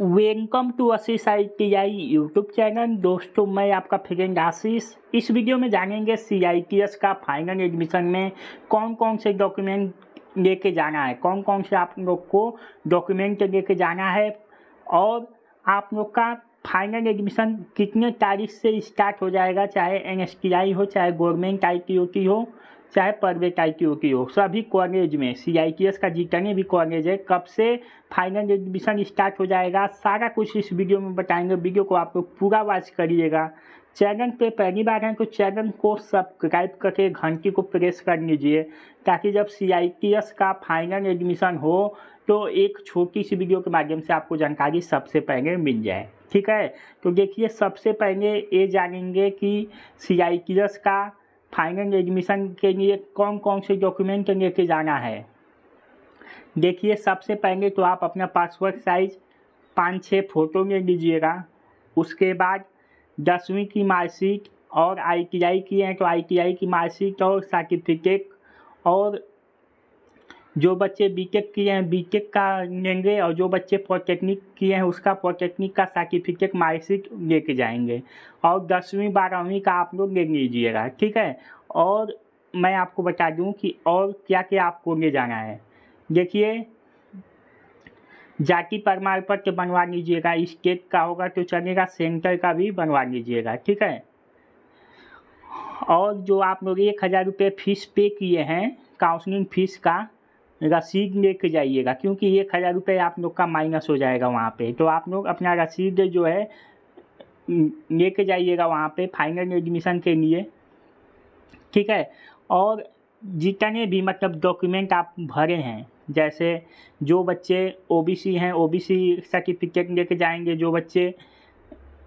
welcome to Ashish I T I YouTube channel दोस्तों मैं आपका फ्रेंड आशीष इस वीडियो में जानेंगे सी आई टी एस का फाइनल एडमिशन में कौन कौन से डॉक्यूमेंट लेके जाना है कौन कौन से आप लोग को डॉक्यूमेंट लेके जाना है और आप लोग का फाइनल एडमिशन कितने तारीख से स्टार्ट हो जाएगा चाहे एन एस टी आई हो चाहे government I T O T हो चाहे परवेट आई की हो सभी कॉलेज में सी आई टी एस का जितने भी कॉलेज है कब से फाइनल एडमिशन स्टार्ट हो जाएगा सारा कुछ इस वीडियो में बताएंगे वीडियो को आप लोग पूरा वॉच करिएगा चैनल पे पहली बार हैं तो चैनल को सब्सक्राइब करके घंटी को प्रेस कर लीजिए ताकि जब सी आई टी एस का फाइनल एडमिशन हो तो एक छोटी सी वीडियो के माध्यम से आपको जानकारी सबसे पहले मिल जाए ठीक है तो देखिए सबसे पहले ये जानेंगे कि सी आई टी एस का फाइनल एडमिशन के लिए कौन कौन से डॉक्यूमेंट लेके जाना है देखिए सबसे पहले तो आप अपना पासवर्ड साइज पाँच छः फ़ोटो ले लीजिएगा उसके बाद दसवीं की मार्कशीट और आईटीआई की हैं तो आईटीआई की मार्कशीट और सर्टिफिकेट और जो बच्चे बीटेक किए हैं बीटेक का लेंगे और जो बच्चे पॉलिटेक्निक किए हैं उसका पॉलिटेक्निक का सर्टिफिकेट मार्कशीट लेके जाएंगे और दसवीं बारहवीं का आप लोग ले लीजिएगा ठीक है और मैं आपको बता दूँ कि और क्या क्या आपको ले जाना है देखिए जाति प्रमाण पत्र बनवा लीजिएगा स्टेट का होगा तो चलेगा सेंटर का भी बनवा लीजिएगा ठीक है और जो आप लोग एक हज़ार रुपये फीस पे किए हैं काउंसलिंग फीस का रसीद लेके जाइएगा क्योंकि एक हज़ार रुपये आप लोग का माइनस हो जाएगा वहाँ पे तो आप लोग अपना रसीद जो है लेके जाइएगा वहाँ पे फाइनल एडमिशन के लिए ठीक है और जितने भी मतलब डॉक्यूमेंट आप भरे हैं जैसे जो बच्चे ओबीसी हैं ओबीसी सर्टिफिकेट लेके जाएंगे जो बच्चे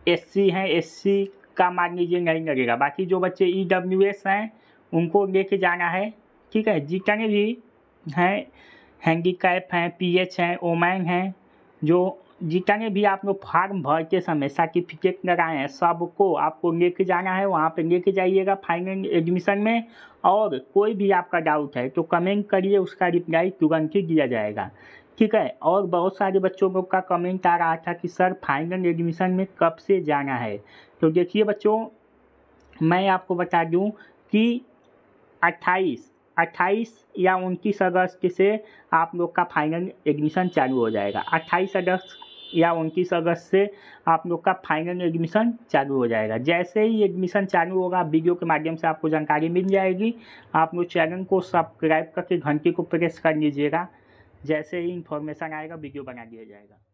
एससी हैं एससी का मान लीजिए नहीं लगेगा बाकी जो बच्चे ई डब्ल्यू एस हैं उनको लेके जाना है ठीक है जितने भी हैं हैंडीकैप हैं पी एच हैं ओमैन हैं जो जितने भी आप लोग फार्म भर के समय सर्टिफिकेट लगाए हैं सबको आपको लेके जाना है वहाँ पे लेके जाइएगा फाइनल एडमिशन में और कोई भी आपका डाउट है तो कमेंट करिए उसका रिप्लाई तुरंत ही दिया जाएगा ठीक है और बहुत सारे बच्चों लोग का कमेंट आ रहा था कि सर फाइनल एडमिशन में कब से जाना है तो देखिए बच्चों मैं आपको बता दूँ कि अट्ठाईस 28 या 29 अगस्त से आप लोग का फाइनल एडमिशन चालू हो जाएगा 28 अगस्त या 29 अगस्त से आप लोग का फाइनल एडमिशन चालू हो जाएगा जैसे ही एडमिशन चालू होगा वीडियो के माध्यम से आपको जानकारी मिल जाएगी आप लोग चैनल को सब्सक्राइब करके घंटी को प्रेस कर लीजिएगा जैसे ही इन्फॉर्मेशन आएगा वीडियो बना दिया जाएगा